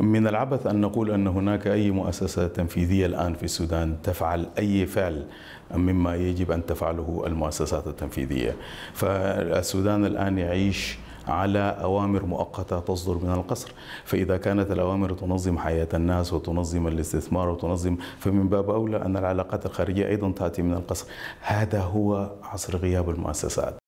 من العبث أن نقول أن هناك أي مؤسسة تنفيذية الآن في السودان تفعل أي فعل مما يجب أن تفعله المؤسسات التنفيذية فالسودان الآن يعيش على أوامر مؤقتة تصدر من القصر فإذا كانت الأوامر تنظم حياة الناس وتنظم الاستثمار وتنظم فمن باب أولى أن العلاقات الخارجية أيضا تأتي من القصر هذا هو عصر غياب المؤسسات